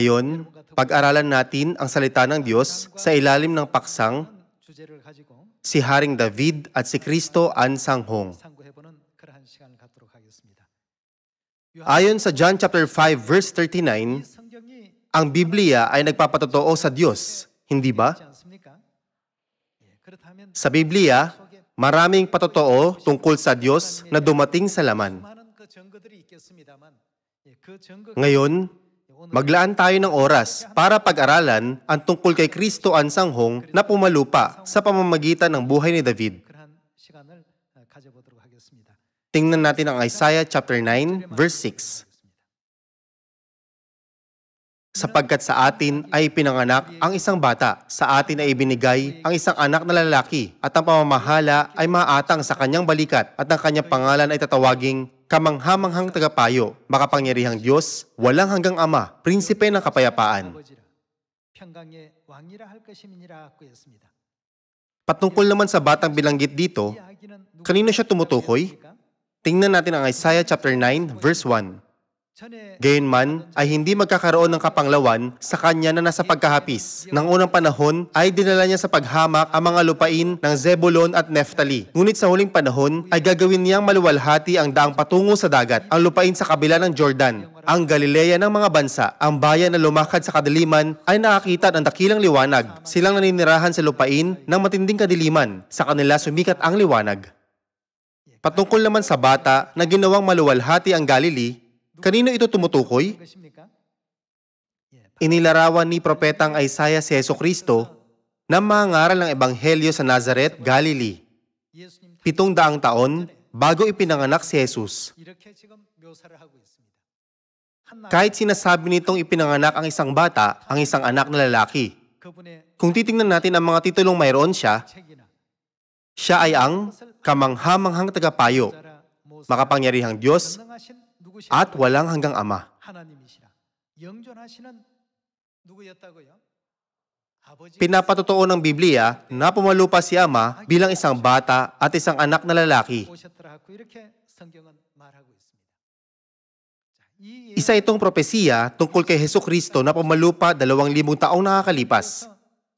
Ngayon, pag-aralan natin ang salita ng Diyos sa ilalim ng paksang si Haring David at si Kristo An Sanghong. Ayon sa John chapter 5 verse 39, ang Biblia ay nagpapatotoo sa Diyos, hindi ba? Sa Biblia, maraming patotoo tungkol sa Diyos na dumating sa laman. Ngayon, maglaan tayo ng oras para pag-aralan ang tungkol kay Kristo Ansanghong na pumalupa sa pamamagitan ng buhay ni David. Tingnan natin ang Isaiah chapter 9 verse 6. Sapagkat sa atin ay pinanganak ang isang bata, sa atin ay ibinigay ang isang anak na lalaki, at ang pamamahala ay maatang sa kanyang balikat, at ang kanyang pangalan ay tatawaging kamanghamanghang tagapayo, makapangyarihang Diyos, walang hanggang Ama, prinsipe ng kapayapaan. Patungkol naman sa batang bilanggit dito, kanino siya tumutukoy? Tingnan natin ang Isaiah chapter 9 verse 1. Gayunman ay hindi magkakaroon ng kapanglawan sa kanya na nasa pagkahapis. Nang unang panahon ay dinala niya sa paghamak ang mga lupain ng Zebulon at Neftali. Ngunit sa huling panahon ay gagawin niyang maluwalhati ang daang patungo sa dagat, ang lupain sa kabila ng Jordan, ang Galilea ng mga bansa, ang bayan na lumakad sa kadiliman ay nakakita ng dakilang liwanag. Silang naninirahan sa lupain ng matinding kadiliman. Sa kanila sumikat ang liwanag. Patungkol naman sa bata na ginawang maluwalhati ang Galili, Kanino ito tumutukoy? Inilarawan ni Propetang Isaiah si Yeso Kristo na mangaral ng Ebanghelyo sa Nazareth, Galilee. Pitong daang taon bago ipinanganak si Jesus. Kahit sinasabi nitong ipinanganak ang isang bata, ang isang anak na lalaki, kung titingnan natin ang mga titulong mayroon siya, siya ay ang kamanghamanghang tagapayo, makapangyarihang Diyos, at walang hanggang Ama. Pinapatotoo ng Biblia na pumalupa si Ama bilang isang bata at isang anak na lalaki. Isa itong propesiya tungkol kay Heso Kristo na pumalupa dalawang libong taong nakakalipas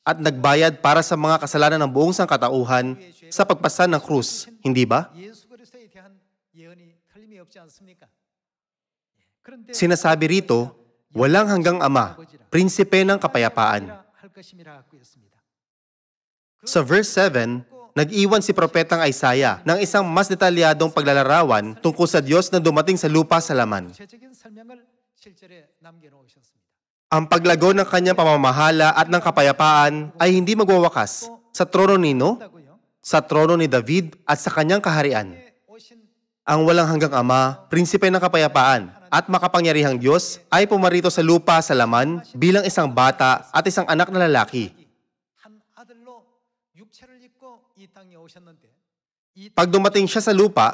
at nagbayad para sa mga kasalanan ng buong sangkatauhan sa pagpasan ng krus, hindi ba? Sinasabi rito, walang hanggang ama, prinsipe ng kapayapaan. Sa verse 7, nag-iwan si Propetang Isaiah ng isang mas detalyadong paglalarawan tungkol sa Diyos na dumating sa lupa sa laman. Ang paglago ng kanyang pamamahala at ng kapayapaan ay hindi magwawakas sa trono ni No, sa trono ni David at sa kanyang kaharian. Ang walang hanggang ama, prinsipe ng kapayapaan, at makapangyarihang Diyos ay pumarito sa lupa sa laman bilang isang bata at isang anak na lalaki. Pag dumating siya sa lupa,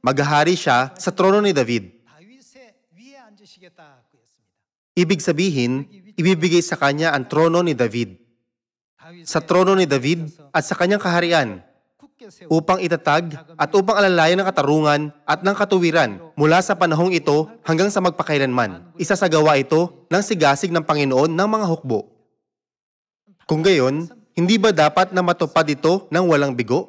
maghahari siya sa trono ni David. Ibig sabihin, ibibigay sa kanya ang trono ni David. Sa trono ni David at sa kanyang kaharian, upang itatag at upang alalayan ng katarungan at ng katuwiran mula sa panahong ito hanggang sa magpakailanman. Isasagawa ito ng sigasig ng Panginoon ng mga hukbo. Kung gayon, hindi ba dapat na matupad ito ng walang bigo?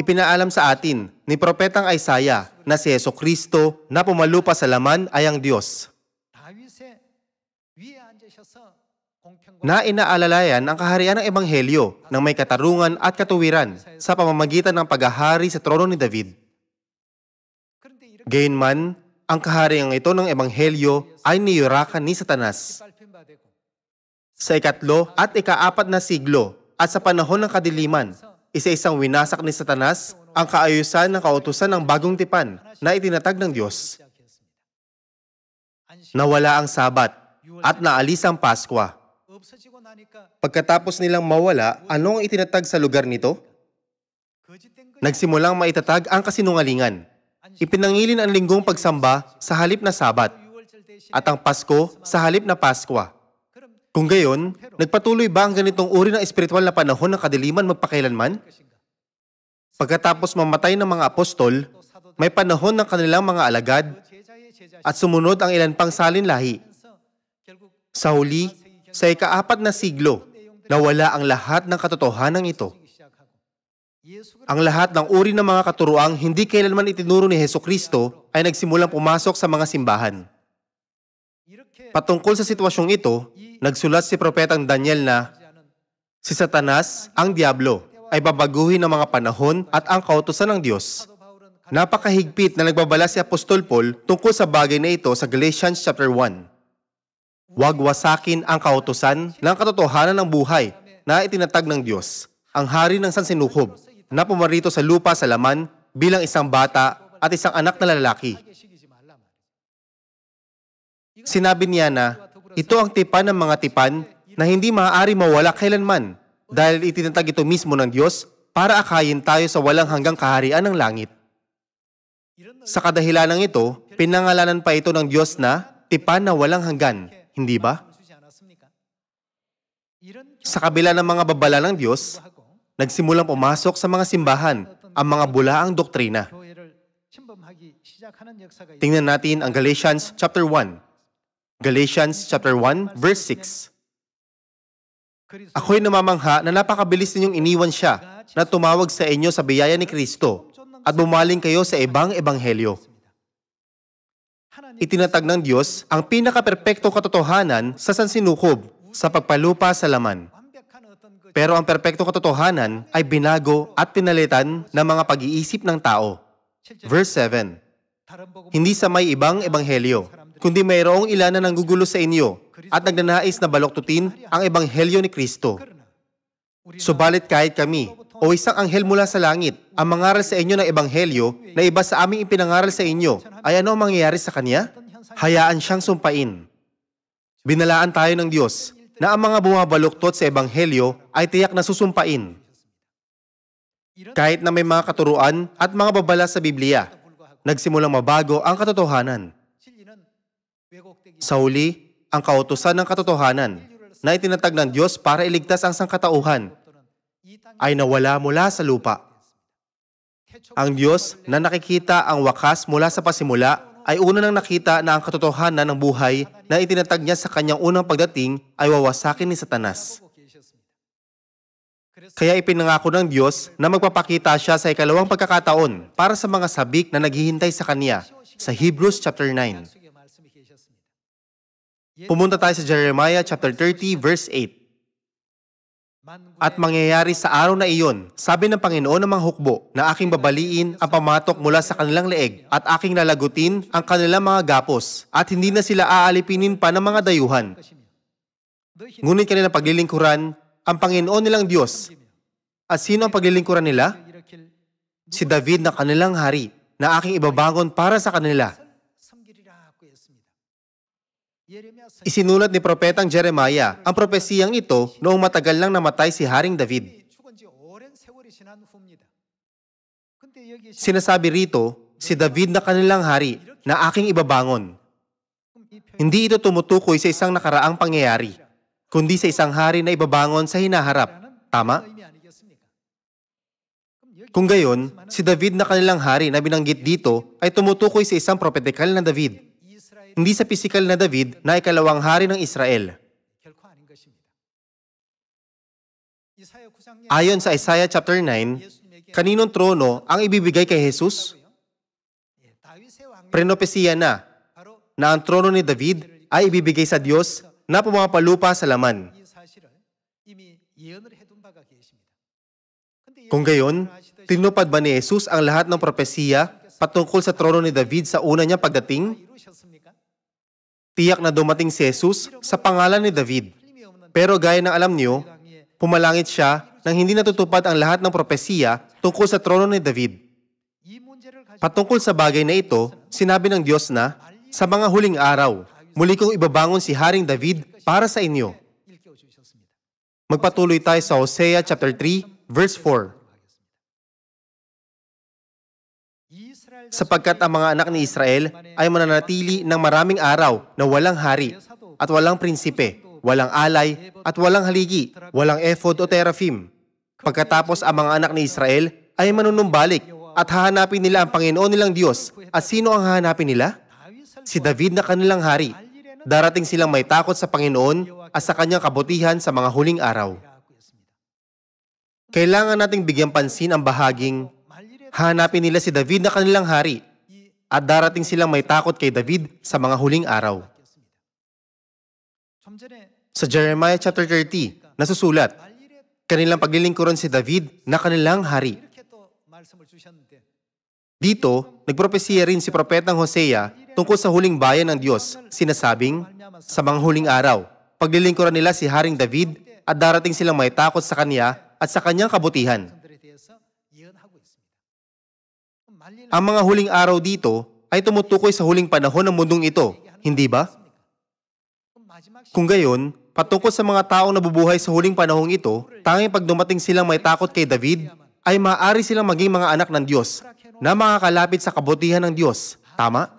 Ipinaalam sa atin ni Propetang Isaiah na si Yeso Kristo na pumalupa sa laman ay ang Diyos. na inaalalayan ang kaharian ng Ebanghelyo ng may katarungan at katuwiran sa pamamagitan ng paghahari sa trono ni David. Gayunman, ang kahariang ito ng Ebanghelyo ay niyurakan ni Satanas. Sa ikatlo at ikaapat na siglo at sa panahon ng kadiliman, isa-isang winasak ni Satanas ang kaayusan ng kautusan ng bagong tipan na itinatag ng Diyos. Nawala ang Sabat at naalis ang Paskwa. Pagkatapos nilang mawala, ano ang itinatag sa lugar nito? Nagsimulang maitatag ang kasinungalingan. Ipinangilin ang linggong pagsamba sa halip na Sabat at ang Pasko sa halip na Paskwa. Kung gayon, nagpatuloy ba ang ganitong uri ng espiritual na panahon ng kadiliman magpakailanman? Pagkatapos mamatay ng mga apostol, may panahon ng kanilang mga alagad at sumunod ang ilan pang salin lahi. Sa huli, sa ikaapat na siglo, nawala ang lahat ng katotohanan ito. Ang lahat ng uri ng mga katuruang hindi kailanman itinuro ni Heso Kristo ay nagsimulang pumasok sa mga simbahan. Patungkol sa sitwasyong ito, nagsulat si Propetang Daniel na, Si Satanas, ang Diablo, ay babaguhin ang mga panahon at ang kautosan ng Diyos. Napakahigpit na nagbabala si Apostol Paul tungkol sa bagay na ito sa Galatians chapter 1. Huwag wasakin ang kautosan ng katotohanan ng buhay na itinatag ng Diyos, ang hari ng sansinukob, na pumarito sa lupa sa laman bilang isang bata at isang anak na lalaki. Sinabi niya na, ito ang tipan ng mga tipan na hindi maaari mawala kailanman dahil itinatag ito mismo ng Diyos para akayin tayo sa walang hanggang kaharian ng langit. Sa kadahilanang ito, pinangalanan pa ito ng Diyos na tipan na walang hanggan hindi ba? Sa kabila ng mga babala ng Diyos, nagsimulang pumasok sa mga simbahan ang mga bulaang doktrina. Tingnan natin ang Galatians chapter 1. Galatians chapter 1 verse 6. Ako'y namamangha na napakabilis ninyong iniwan siya na tumawag sa inyo sa biyaya ni Kristo at bumaling kayo sa ibang ebanghelyo itinatag ng Diyos ang pinaka pinakaperpektong katotohanan sa sansinukob sa pagpalupa sa laman. Pero ang perpektong katotohanan ay binago at pinalitan ng mga pag-iisip ng tao. Verse 7, Hindi sa may ibang ebanghelyo, kundi mayroong ilan na nanggugulo sa inyo at nagnanais na baloktutin ang ebanghelyo ni Kristo. Subalit kahit kami o isang anghel mula sa langit ang mangaral sa inyo ng ebanghelyo na iba sa aming ipinangaral sa inyo, ay ano ang mangyayari sa kanya? Hayaan siyang sumpain. Binalaan tayo ng Diyos na ang mga bumabaluktot sa ebanghelyo ay tiyak na susumpain. Kahit na may mga katuruan at mga babala sa Biblia, nagsimulang mabago ang katotohanan. Sa huli, ang kautosan ng katotohanan na itinatag ng Diyos para iligtas ang sangkatauhan ay nawala mula sa lupa. Ang Diyos na nakikita ang wakas mula sa pasimula ay una nang nakita na ang katotohanan ng buhay na itinatag niya sa kanyang unang pagdating ay wawasakin ni Satanas. Kaya ipinangako ng Diyos na magpapakita siya sa ikalawang pagkakataon para sa mga sabik na naghihintay sa Kanya sa Hebrews chapter 9. Pumunta tayo sa Jeremiah chapter 30 verse 8. At mangyayari sa araw na iyon, sabi ng Panginoon ng mga hukbo, na aking babaliin ang pamatok mula sa kanilang leeg at aking lalagutin ang kanilang mga gapos at hindi na sila aalipinin pa ng mga dayuhan. Ngunit kanilang paglilingkuran, ang Panginoon nilang Diyos. At sino ang paglilingkuran nila? Si David na kanilang hari na aking ibabangon para sa kanila Isinulat ni Propetang Jeremiah ang propesiyang ito noong matagal lang namatay si Haring David. Sinasabi rito, si David na kanilang hari na aking ibabangon. Hindi ito tumutukoy sa isang nakaraang pangyayari, kundi sa isang hari na ibabangon sa hinaharap. Tama? Kung gayon, si David na kanilang hari na binanggit dito ay tumutukoy sa isang propetikal na David hindi sa pisikal na David na ikalawang hari ng Israel. Ayon sa Isaiah chapter 9, kaninong trono ang ibibigay kay Jesus? Prenopesiya na na ang trono ni David ay ibibigay sa Diyos na pumapalupa sa laman. Kung gayon, tinupad ba ni Jesus ang lahat ng propesiya patungkol sa trono ni David sa una niyang pagdating? tiyak na dumating si Jesus sa pangalan ni David. Pero gaya ng alam niyo, pumalangit siya nang hindi natutupad ang lahat ng propesiya tungkol sa trono ni David. Patungkol sa bagay na ito, sinabi ng Diyos na, Sa mga huling araw, muli kong ibabangon si Haring David para sa inyo. Magpatuloy tayo sa Hosea chapter 3, verse 4. sapagkat ang mga anak ni Israel ay mananatili ng maraming araw na walang hari at walang prinsipe, walang alay at walang haligi, walang ephod o teraphim. Pagkatapos ang mga anak ni Israel ay manunumbalik at hahanapin nila ang Panginoon nilang Diyos. At sino ang hahanapin nila? Si David na kanilang hari. Darating silang may takot sa Panginoon at sa kanyang kabutihan sa mga huling araw. Kailangan nating bigyan pansin ang bahaging Hanapin nila si David na kanilang hari at darating silang may takot kay David sa mga huling araw. Sa Jeremiah chapter 30, nasusulat, kanilang paglilingkuran si David na kanilang hari. Dito, nagpropesiya rin si Propetang Hosea tungkol sa huling bayan ng Diyos, sinasabing, sa mga huling araw, paglilingkuran nila si Haring David at darating silang may takot sa kanya at sa kanyang kabutihan. Ang mga huling araw dito ay tumutukoy sa huling panahon ng mundong ito, hindi ba? Kung gayon, patungkol sa mga taong nabubuhay sa huling panahong ito, tanging pag dumating silang may takot kay David, ay maaari silang maging mga anak ng Diyos na makakalapit sa kabutihan ng Diyos. Tama?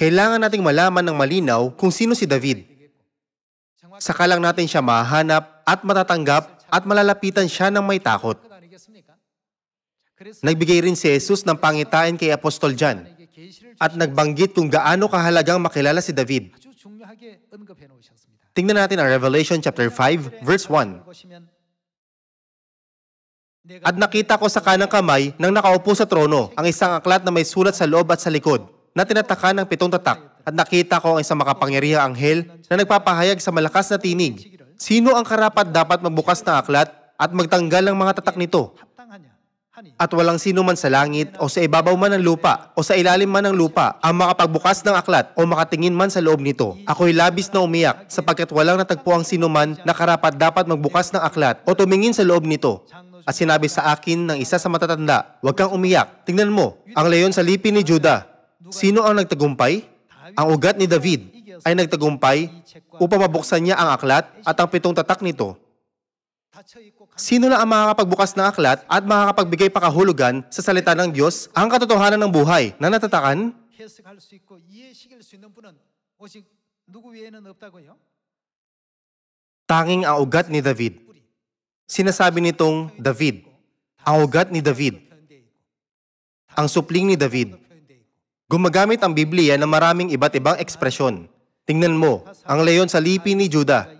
Kailangan nating malaman ng malinaw kung sino si David. Saka lang natin siya mahanap at matatanggap at malalapitan siya ng may takot. Nagbigay rin si Jesus ng pangitain kay Apostol John at nagbanggit kung gaano kahalagang makilala si David. Tingnan natin ang Revelation chapter 5 verse 1. At nakita ko sa kanang kamay ng nakaupo sa trono ang isang aklat na may sulat sa loob at sa likod na tinataka ng pitong tatak. At nakita ko ang isang makapangyarihang anghel na nagpapahayag sa malakas na tinig. Sino ang karapat dapat magbukas ng aklat at magtanggal ng mga tatak nito? at walang sino man sa langit o sa ibabaw man ng lupa o sa ilalim man ng lupa ang makapagbukas ng aklat o makatingin man sa loob nito. Ako'y labis na umiyak sapagkat walang natagpo ang sino man na karapat dapat magbukas ng aklat o tumingin sa loob nito. At sinabi sa akin ng isa sa matatanda, Huwag kang umiyak, tingnan mo, ang leyon sa lipi ni Juda. Sino ang nagtagumpay? Ang ugat ni David ay nagtagumpay upang mabuksan niya ang aklat at ang pitong tatak nito. Sino na ang makakapagbukas ng aklat at makakapagbigay pakahulugan sa salita ng Diyos ang katotohanan ng buhay na natatakan? Tanging ang ugat ni David. Sinasabi nitong David, ang ugat ni David, ang supling ni David. Gumagamit ang Biblia ng maraming iba't ibang ekspresyon. Tingnan mo, ang leyon sa lipi ni Juda,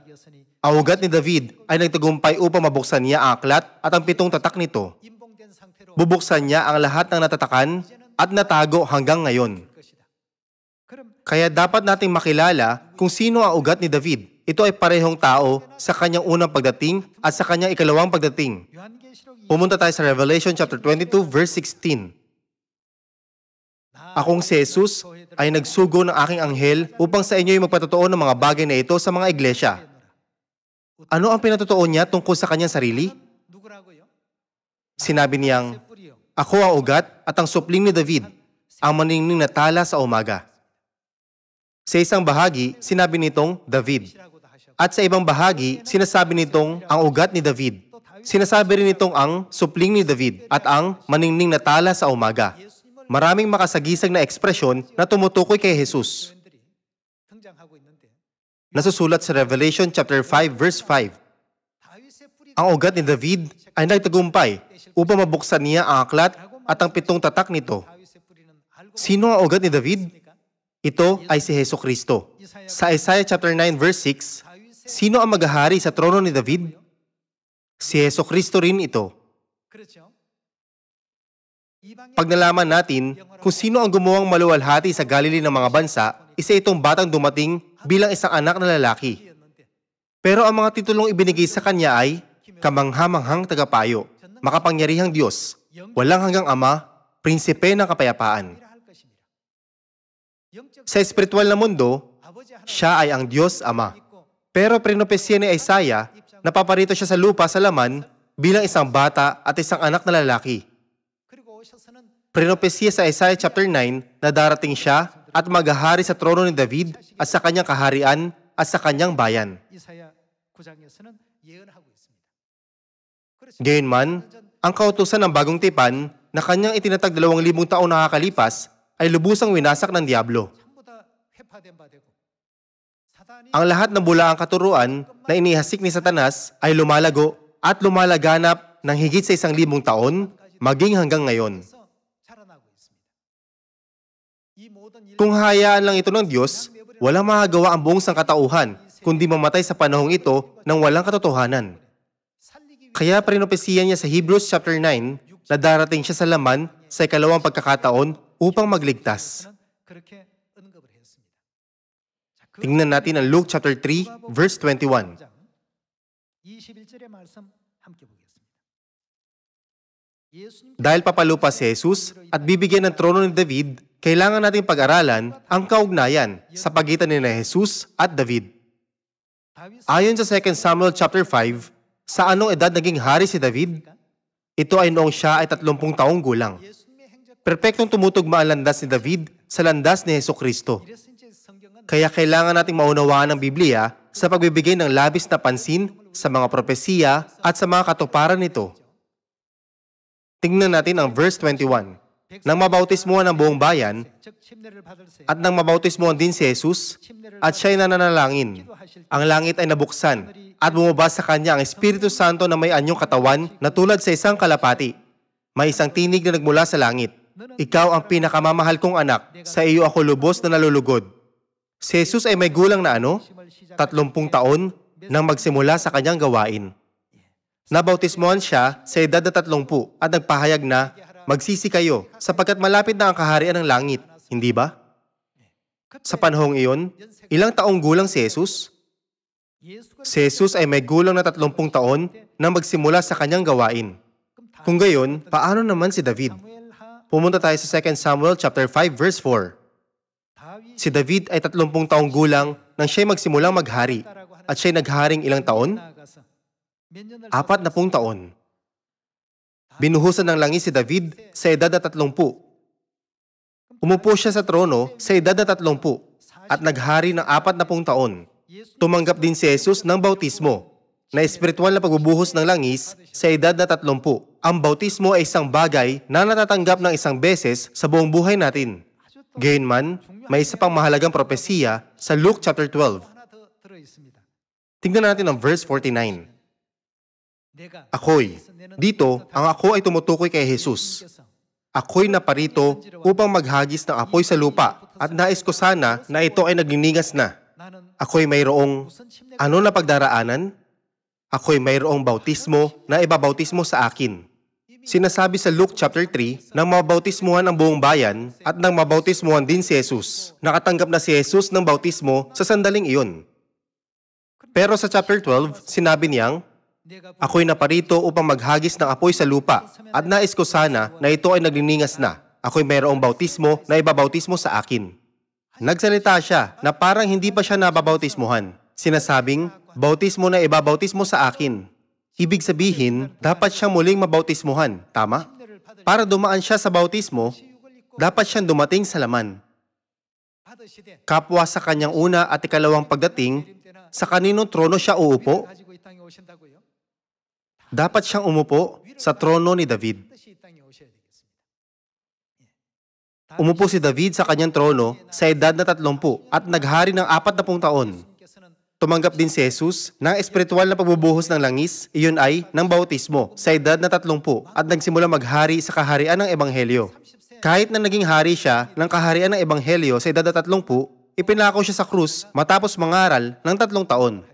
Augat ni David ay nagtagumpay upang mabuksan niya ang aklat at ang pitong tatak nito. Bubuksan niya ang lahat ng natatakan at natago hanggang ngayon. Kaya dapat nating makilala kung sino ang ugat ni David. Ito ay parehong tao sa kanyang unang pagdating at sa kanyang ikalawang pagdating. Pumunta tayo sa Revelation chapter 22 verse 16. Akong si Jesus ay nagsugo ng aking anghel upang sa inyo ay magpatotoo ng mga bagay na ito sa mga iglesia. Ano ang pinatotoo niya tungkol sa kanyang sarili? Sinabi niyang, Ako ang ugat at ang supling ni David, ang maningning na tala sa umaga. Sa isang bahagi, sinabi nitong David. At sa ibang bahagi, sinasabi nitong ang ugat ni David. Sinasabi rin nitong ang supling ni David at ang maningning na tala sa umaga. Maraming makasagisag na ekspresyon na tumutukoy kay Jesus nasusulat sa Revelation chapter 5 verse 5. Ang ugat ni David ay nagtagumpay upang mabuksan niya ang aklat at ang pitong tatak nito. Sino ang ugat ni David? Ito ay si Heso Kristo. Sa Isaiah chapter 9 verse 6, sino ang maghahari sa trono ni David? Si Heso Kristo rin ito. Pag nalaman natin kung sino ang gumawang maluwalhati sa Galilee ng mga bansa, isa itong batang dumating bilang isang anak na lalaki. Pero ang mga titulong ibinigay sa kanya ay kamanghamanghang tagapayo, makapangyarihang Diyos, walang hanggang ama, prinsipe ng kapayapaan. Sa espiritual na mundo, siya ay ang Diyos Ama. Pero prinopesya ni Isaiah, napaparito siya sa lupa sa laman bilang isang bata at isang anak na lalaki. Prinopesya sa Isaiah chapter 9 na darating siya at maghahari sa trono ni David at sa kanyang kaharian at sa kanyang bayan. Gayunman, ang kautusan ng bagong tipan na kanyang itinatag dalawang libong taon nakakalipas ay lubusang winasak ng Diablo. Ang lahat ng bulaang katuruan na inihasik ni Satanas ay lumalago at lumalaganap ng higit sa isang libong taon maging hanggang ngayon. Kung hayaan lang ito ng Diyos, walang magagawa ang buong sangkatauhan kundi mamatay sa panahong ito ng walang katotohanan. Kaya parinopesiya niya sa Hebrews chapter 9 na darating siya sa laman sa ikalawang pagkakataon upang magligtas. Tingnan natin ang Luke chapter 3 verse 21. Dahil papalupas si Jesus at bibigyan ng trono ni David kailangan nating pag-aralan ang kaugnayan sa pagitan ni na Jesus at David. Ayon sa 2 Samuel chapter 5, sa anong edad naging hari si David? Ito ay noong siya ay 30 taong gulang. Perpektong tumutugma ang landas ni David sa landas ni Heso Kristo. Kaya kailangan nating maunawaan ang Biblia sa pagbibigay ng labis na pansin sa mga propesiya at sa mga katuparan nito. Tingnan natin ang verse 21 nang mabautismuhan ang buong bayan at nang mabautismuhan din si Jesus at siya'y nananalangin. Ang langit ay nabuksan at bumaba sa kanya ang Espiritu Santo na may anyong katawan na tulad sa isang kalapati. May isang tinig na nagmula sa langit. Ikaw ang pinakamamahal kong anak, sa iyo ako lubos na nalulugod. Si Jesus ay may gulang na ano? Tatlumpung taon nang magsimula sa kanyang gawain. Nabautismuhan siya sa edad na tatlongpu at nagpahayag na Magsisi kayo, sapagkat malapit na ang kaharian ng langit, hindi ba? Sa panahong iyon, ilang taong gulang si Jesus? Si Jesus ay may gulang na 30 taon na magsimula sa kanyang gawain. Kung gayon, paano naman si David? Pumunta tayo sa 2 Samuel chapter 5 verse 4. Si David ay 30 taong gulang nang siya'y magsimulang maghari at siya'y nagharing ilang taon? Apat na pung taon. Binuhusan ng langis si David sa edad na tatlongpu. Umupo siya sa trono sa edad na tatlongpu at naghari ng apat na pung taon. Tumanggap din si Jesus ng bautismo na espiritual na pagbubuhos ng langis sa edad na tatlongpu. Ang bautismo ay isang bagay na natatanggap ng isang beses sa buong buhay natin. man, may isa pang mahalagang propesiya sa Luke chapter 12. Tingnan natin ang verse 49. Ako'y. Dito, ang ako ay tumutukoy kay Jesus. Ako'y naparito upang maghagis ng apoy sa lupa at nais ko sana na ito ay naglinigas na. Ako'y mayroong ano na pagdaraanan? Ako'y mayroong bautismo na ibabautismo sa akin. Sinasabi sa Luke chapter 3 nang mabautismuhan ang buong bayan at nang mabautismuhan din si Jesus. Nakatanggap na si Jesus ng bautismo sa sandaling iyon. Pero sa chapter 12, sinabi niyang, Ako'y naparito upang maghagis ng apoy sa lupa at nais ko sana na ito ay nagliningas na. Ako'y mayroong bautismo na ibabautismo sa akin. Nagsalita siya na parang hindi pa siya nababautismuhan. Sinasabing, bautismo na ibabautismo sa akin. Ibig sabihin, dapat siyang muling mabautismuhan, tama? Para dumaan siya sa bautismo, dapat siyang dumating sa laman. Kapwa sa kanyang una at ikalawang pagdating, sa kaninong trono siya uupo? dapat siyang umupo sa trono ni David. Umupo si David sa kanyang trono sa edad na 30 at naghari ng 40 taon. Tumanggap din si Jesus ng espiritual na pagbubuhos ng langis, iyon ay ng bautismo, sa edad na 30 at nagsimula maghari sa kaharian ng Ebanghelyo. Kahit na naging hari siya ng kaharian ng Ebanghelyo sa edad na 30, ipinako siya sa krus matapos mangaral ng tatlong taon.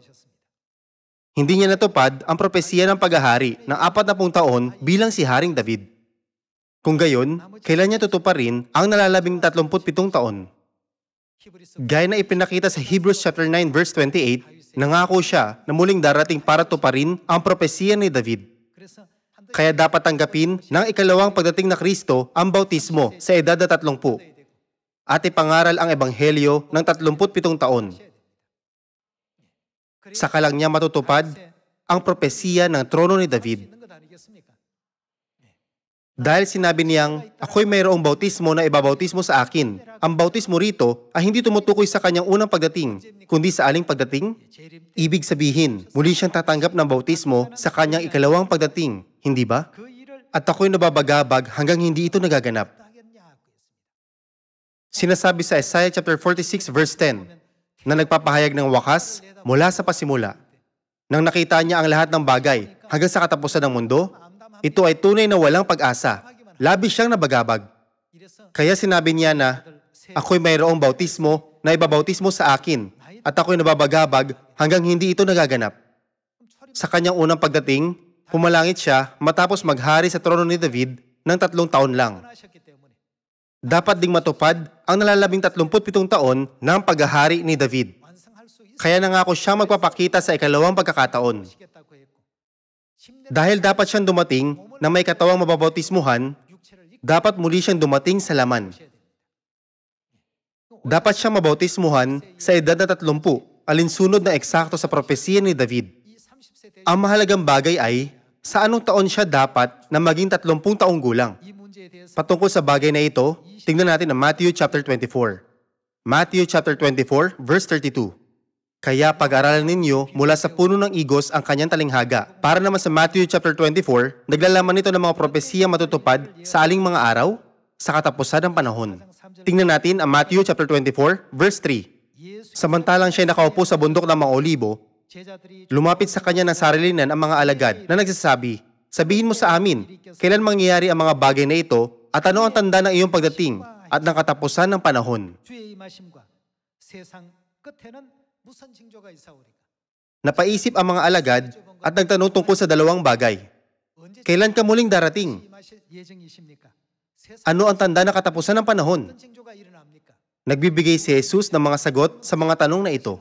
Hindi niya natupad ang propesiya ng paghahari ng apat na pung taon bilang si Haring David. Kung gayon, kailan niya rin ang nalalabing 37 taon? Gaya na ipinakita sa Hebrews chapter 9 verse 28, nangako siya na muling darating para tuparin ang propesiya ni David. Kaya dapat tanggapin ng ikalawang pagdating na Kristo ang bautismo sa edad na 30 at ipangaral ang ebanghelyo ng 37 taon. Saka lang niya matutupad ang propesiya ng trono ni David. Dahil sinabi niyang, ako'y mayroong bautismo na ibabautismo sa akin. Ang bautismo rito ay hindi tumutukoy sa kanyang unang pagdating, kundi sa aling pagdating. Ibig sabihin, muli siyang tatanggap ng bautismo sa kanyang ikalawang pagdating, hindi ba? At ako'y nababagabag hanggang hindi ito nagaganap. Sinasabi sa Isaiah chapter 46 verse 10, na nagpapahayag ng wakas mula sa pasimula. Nang nakita niya ang lahat ng bagay hanggang sa katapusan ng mundo, ito ay tunay na walang pag-asa. Labis siyang nabagabag. Kaya sinabi niya na, Ako'y mayroong bautismo na ibabautismo sa akin at ako'y nababagabag hanggang hindi ito nagaganap. Sa kanyang unang pagdating, pumalangit siya matapos maghari sa trono ni David ng tatlong taon lang. Dapat ding matupad ang nalalabing 37 taon ng paghahari ni David. Kaya nga ako siyang magpapakita sa ikalawang pagkakataon. Dahil dapat siyang dumating na may katawang mababautismuhan, dapat muli siyang dumating sa laman. Dapat siyang mabautismuhan sa edad na 30, alinsunod na eksakto sa propesiya ni David. Ang mahalagang bagay ay, sa anong taon siya dapat na maging 30 taong gulang. Patungkol sa bagay na ito, tingnan natin ang Matthew chapter 24. Matthew chapter 24 verse 32. Kaya pag-aralan ninyo mula sa puno ng igos ang kanyang talinghaga. Para naman sa Matthew chapter 24, naglalaman nito ng mga propesiyang matutupad sa aling mga araw sa katapusan ng panahon. Tingnan natin ang Matthew chapter 24 verse 3. Samantalang siya nakaupo sa bundok ng mga olibo, lumapit sa kanya ng sarilinan ang mga alagad na nagsasabi, Sabihin mo sa amin, kailan mangyayari ang mga bagay na ito at ano ang tanda ng iyong pagdating at ng katapusan ng panahon. Napaisip ang mga alagad at nagtanong tungkol sa dalawang bagay. Kailan ka muling darating? Ano ang tanda ng katapusan ng panahon? Nagbibigay si Jesus ng mga sagot sa mga tanong na ito.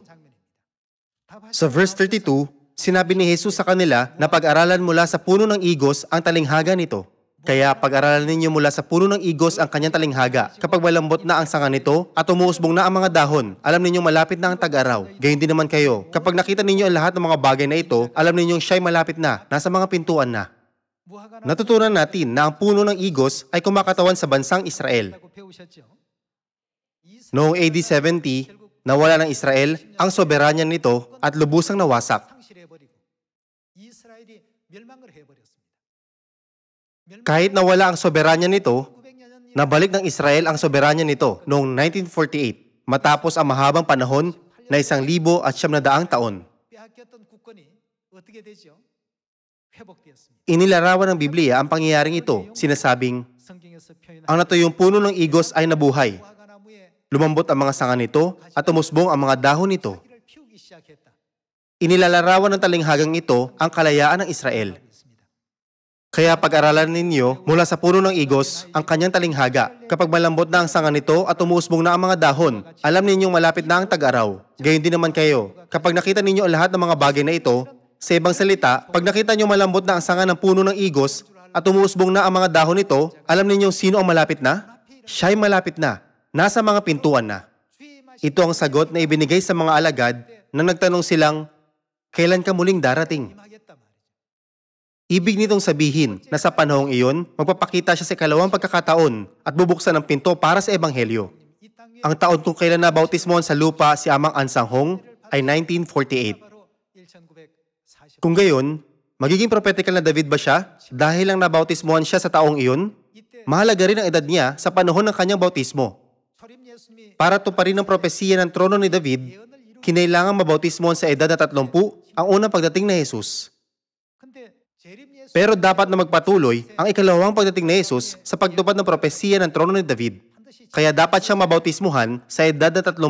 Sa verse 32, Sinabi ni Jesus sa kanila na pag-aralan mula sa puno ng igos ang talinghaga nito. Kaya pag-aralan ninyo mula sa puno ng igos ang kanyang talinghaga. Kapag malambot na ang sanga nito at umuusbong na ang mga dahon, alam ninyong malapit na ang tag-araw. Gayun din naman kayo. Kapag nakita ninyo ang lahat ng mga bagay na ito, alam ninyong siya'y malapit na, nasa mga pintuan na. Natutunan natin na ang puno ng igos ay kumakatawan sa bansang Israel. Noong AD 70, nawala ng Israel ang soberanya nito at lubusang nawasak. Kahit nawala ang soberanya nito, nabalik ng Israel ang soberanya nito noong 1948 matapos ang mahabang panahon na isang libo at siyam na daang taon. Inilarawan ng Biblia ang pangyayaring ito, sinasabing, Ang natuyong puno ng igos ay nabuhay. Lumambot ang mga sanga nito at tumusbong ang mga dahon nito. Inilalarawan ng talinghagang ito ang kalayaan ng Israel. Kaya pag-aralan ninyo mula sa puno ng igos ang kanyang talinghaga. Kapag malambot na ang sanga nito at umuusbong na ang mga dahon, alam ninyong malapit na ang tag-araw. Gayun din naman kayo. Kapag nakita ninyo lahat ng mga bagay na ito, sa ibang salita, pag nakita nyo malambot na ang sanga ng puno ng igos at umuusbong na ang mga dahon nito, alam ninyong sino ang malapit na? Siya'y malapit na. Nasa mga pintuan na. Ito ang sagot na ibinigay sa mga alagad na nagtanong silang, kailan ka muling darating? Ibig nitong sabihin na sa panahong iyon, magpapakita siya sa kalawang pagkakataon at bubuksan ang pinto para sa Ebanghelyo. Ang taon kung kailan nabautismohan sa lupa si Amang Ansanghong ay 1948. Kung gayon, magiging propetikal na David ba siya dahil lang nabautismohan siya sa taong iyon? Mahalaga rin ang edad niya sa panahon ng kanyang bautismo. Para tuparin ang propesiya ng trono ni David, kinailangan mabautismohan sa edad na 30 ang unang pagdating na Jesus. Pero dapat na magpatuloy ang ikalawang pagdating ni Jesus sa pagtupad ng propesiya ng trono ni David. Kaya dapat siyang mabautismuhan sa edad na 30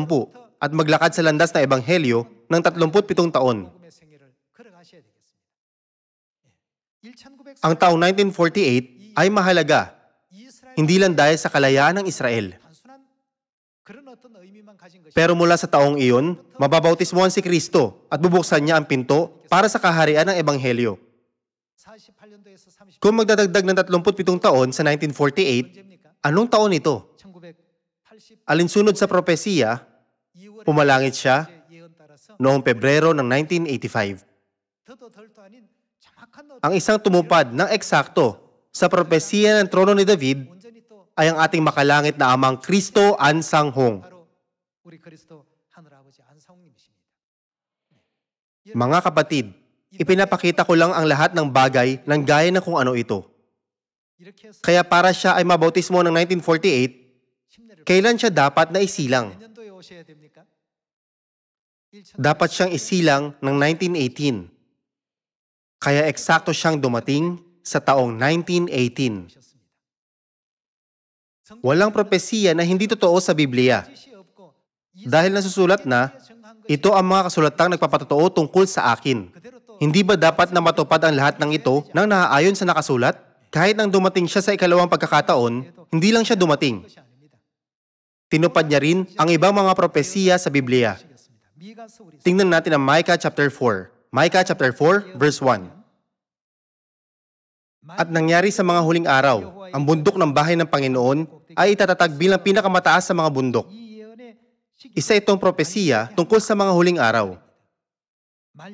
at maglakad sa landas na ebanghelyo ng 37 taon. Ang taong 1948 ay mahalaga, hindi lang dahil sa kalayaan ng Israel, pero mula sa taong iyon, mababautismuhan si Kristo at bubuksan niya ang pinto para sa kaharian ng Ebanghelyo. Kung magdadagdag ng 37 taon sa 1948, anong taon ito? Alinsunod sa propesiya, pumalangit siya noong Pebrero ng 1985. Ang isang tumupad ng eksakto sa propesiya ng trono ni David ay ang ating makalangit na amang Kristo Ansanghong. Mga kapatid, ipinapakita ko lang ang lahat ng bagay ng gaya na kung ano ito. Kaya para siya ay mabautismo ng 1948, kailan siya dapat na isilang? Dapat siyang isilang ng 1918. Kaya eksakto siyang dumating sa taong 1918. Walang propesiya na hindi totoo sa Biblia. Dahil nasusulat na, ito ang mga kasulatang nagpapatotoo tungkol sa akin. Hindi ba dapat na matupad ang lahat ng ito nang naaayon sa nakasulat? Kahit nang dumating siya sa ikalawang pagkakataon, hindi lang siya dumating. Tinupad niya rin ang ibang mga propesiya sa Biblia. Tingnan natin ang Micah chapter 4. Micah chapter 4 verse 1. At nangyari sa mga huling araw, ang bundok ng bahay ng Panginoon ay itatatag bilang pinakamataas sa mga bundok. Isa itong propesiya tungkol sa mga huling araw.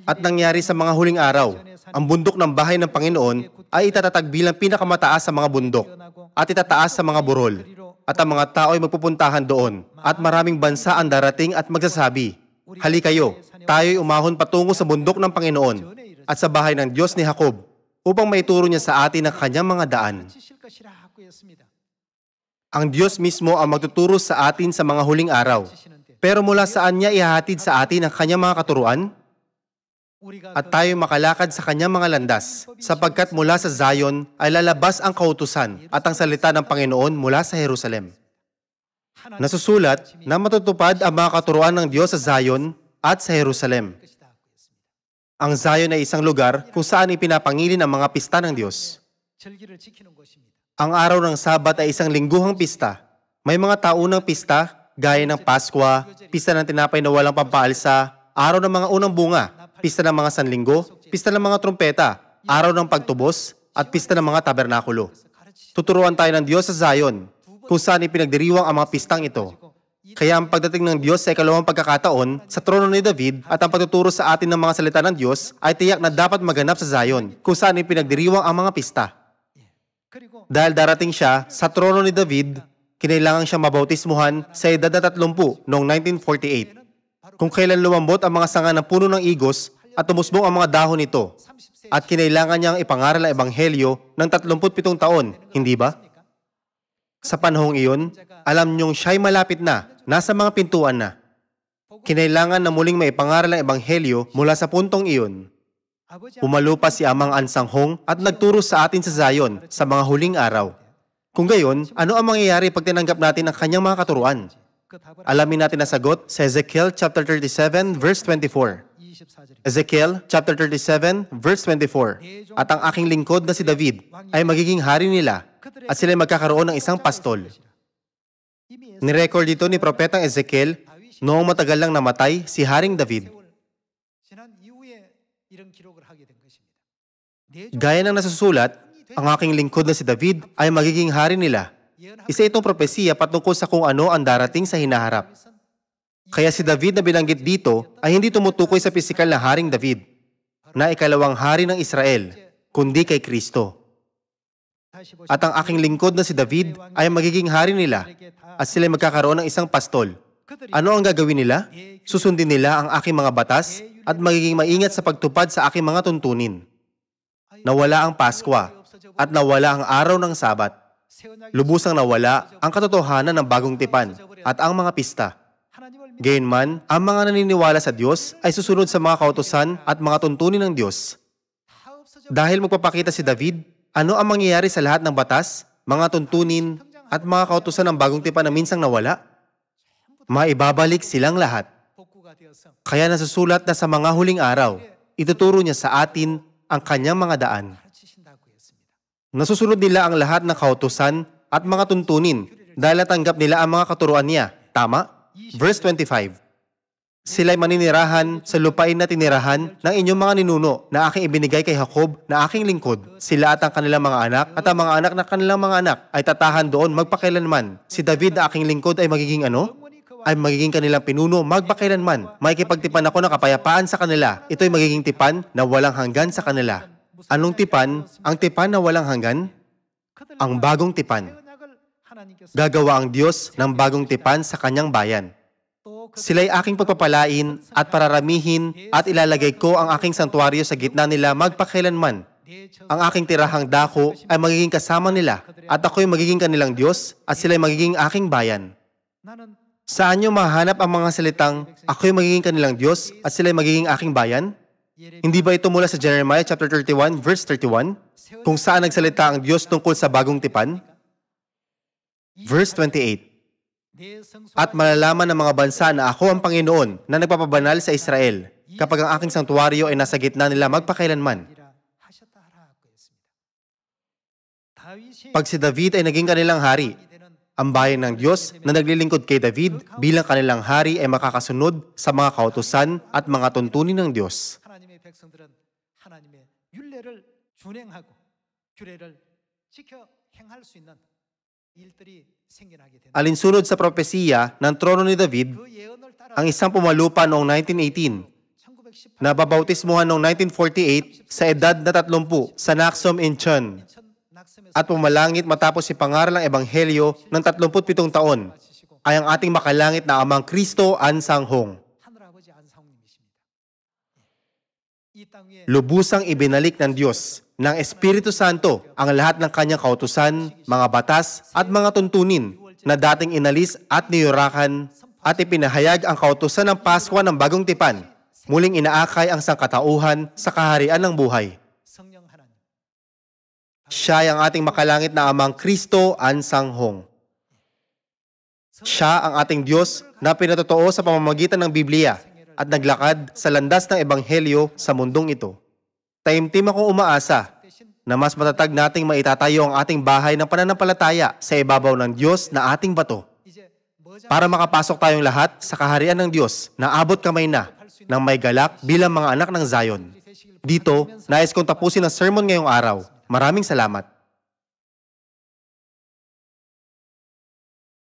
At nangyari sa mga huling araw, ang bundok ng bahay ng Panginoon ay itatatag bilang pinakamataas sa mga bundok at itataas sa mga burol. At ang mga tao ay magpupuntahan doon at maraming bansa ang darating at magsasabi, Hali kayo, tayo'y umahon patungo sa bundok ng Panginoon at sa bahay ng Diyos ni Jacob upang maituro niya sa atin ang kanyang mga daan. Ang Diyos mismo ang magtuturo sa atin sa mga huling araw. Pero mula saan niya ihahatid sa atin ang kanyang mga katuruan? At tayo makalakad sa kanyang mga landas, sapagkat mula sa Zion ay lalabas ang kautusan at ang salita ng Panginoon mula sa Jerusalem. Nasusulat na matutupad ang mga katuruan ng Diyos sa Zion at sa Jerusalem. Ang Zion ay isang lugar kung saan ipinapangilin ang mga pista ng Diyos. Ang araw ng Sabat ay isang lingguhang pista. May mga taunang pista, gaya ng Paskwa, pista ng tinapay na walang pampaalsa, araw ng mga unang bunga, pista ng mga sanlinggo, pista ng mga trumpeta, araw ng pagtubos, at pista ng mga tabernakulo. Tuturuan tayo ng Diyos sa Zion, kung saan ipinagdiriwang ang mga pistang ito. Kaya ang pagdating ng Diyos sa ikalawang pagkakataon sa trono ni David at ang pagtuturo sa atin ng mga salita ng Diyos ay tiyak na dapat maganap sa Zion, kung saan ipinagdiriwang ang mga pista. Dahil darating siya sa trono ni David, kinailangan siya mabautismuhan sa edad na 30 noong 1948, kung kailan lumambot ang mga sanga ng puno ng igos at tumusbong ang mga dahon nito. At kinailangan niyang ipangaral ang ebanghelyo ng 37 taon, hindi ba? Sa panahong iyon, alam niyong siya'y malapit na, nasa mga pintuan na. Kinailangan na muling maipangaral ang ebanghelyo mula sa puntong iyon. Umalupa si Amang Ansanghong at nagturo sa atin sa Zion sa mga huling araw. Kung gayon, ano ang mangyayari pag tinanggap natin ang kanyang mga katuruan? Alamin natin ang sagot sa Ezekiel chapter 37 verse 24. Ezekiel chapter 37 verse 24. At ang aking lingkod na si David ay magiging hari nila at sila magkakaroon ng isang pastol. Nirecord dito ni Propetang Ezekiel noong matagal lang namatay si Haring David. Gaya ng nasusulat, ang aking lingkod na si David ay magiging hari nila. Isa itong propesiya patungkol sa kung ano ang darating sa hinaharap. Kaya si David na binanggit dito ay hindi tumutukoy sa pisikal na haring David, na ikalawang hari ng Israel, kundi kay Kristo. At ang aking lingkod na si David ay magiging hari nila at sila magkakaroon ng isang pastol ano ang gagawin nila? Susundin nila ang aking mga batas at magiging maingat sa pagtupad sa aking mga tuntunin. Nawala ang Pasko at nawala ang araw ng Sabat. Lubusang nawala ang katotohanan ng bagong tipan at ang mga pista. Gayunman, ang mga naniniwala sa Diyos ay susunod sa mga kautosan at mga tuntunin ng Diyos. Dahil magpapakita si David, ano ang mangyayari sa lahat ng batas, mga tuntunin, at mga kautosan ng bagong tipan na minsang nawala? maibabalik silang lahat. Kaya nasusulat na sa mga huling araw, ituturo niya sa atin ang kanyang mga daan. Nasusunod nila ang lahat ng kautusan at mga tuntunin dahil natanggap nila ang mga katuruan niya. Tama? Verse 25. Sila'y maninirahan sa lupain na tinirahan ng inyong mga ninuno na aking ibinigay kay Jacob na aking lingkod. Sila at ang kanilang mga anak at ang mga anak na kanilang mga anak ay tatahan doon magpakailanman. Si David na aking lingkod ay magiging ano? ay magiging kanilang pinuno magpakailanman. Makikipagtipan ako ng kapayapaan sa kanila. Ito'y magiging tipan na walang hanggan sa kanila. Anong tipan? Ang tipan na walang hanggan? Ang bagong tipan. Gagawa ang Diyos ng bagong tipan sa kanyang bayan. Sila'y aking pagpapalain at pararamihin at ilalagay ko ang aking santuwaryo sa gitna nila magpakailanman. Ang aking tirahang dako ay magiging kasama nila at ako'y magiging kanilang Diyos at sila'y magiging aking bayan. Saan nyo mahanap ang mga salitang, ako'y magiging kanilang Diyos at sila'y magiging aking bayan? Hindi ba ito mula sa Jeremiah chapter 31 verse 31 kung saan nagsalita ang Diyos tungkol sa bagong tipan? Verse 28. At malalaman ng mga bansa na ako ang Panginoon na nagpapabanal sa Israel kapag ang aking santuwaryo ay nasa gitna nila magpakailanman. Pag si David ay naging kanilang hari, ang bayan ng Diyos na naglilingkod kay David bilang kanilang hari ay makakasunod sa mga kautusan at mga tuntunin ng Diyos. Alinsunod sa propesiya ng trono ni David, ang isang pumalupa noong 1918 na babautismuhan noong 1948 sa edad na 30 sa Naxom, Incheon at pumalangit matapos si pangaral ng Ebanghelyo ng 37 taon ay ang ating makalangit na Amang Kristo Ansanghong. Lubusang ibinalik ng Diyos ng Espiritu Santo ang lahat ng kanyang kautusan, mga batas at mga tuntunin na dating inalis at niyurakan at ipinahayag ang kautusan ng Paskwa ng Bagong Tipan, muling inaakay ang sangkatauhan sa kaharian ng buhay. Siya ang ating makalangit na amang Kristo Sanghong. Siya ang ating Diyos na pinatotoo sa pamamagitan ng Biblia at naglakad sa landas ng Ebanghelyo sa mundong ito. Taimtim akong umaasa na mas matatag nating maitatayo ang ating bahay ng pananampalataya sa ibabaw ng Diyos na ating bato para makapasok tayong lahat sa kaharian ng Diyos na abot kamay na ng may galak bilang mga anak ng Zion. Dito, nais kong tapusin ang sermon ngayong araw Maraming salamat.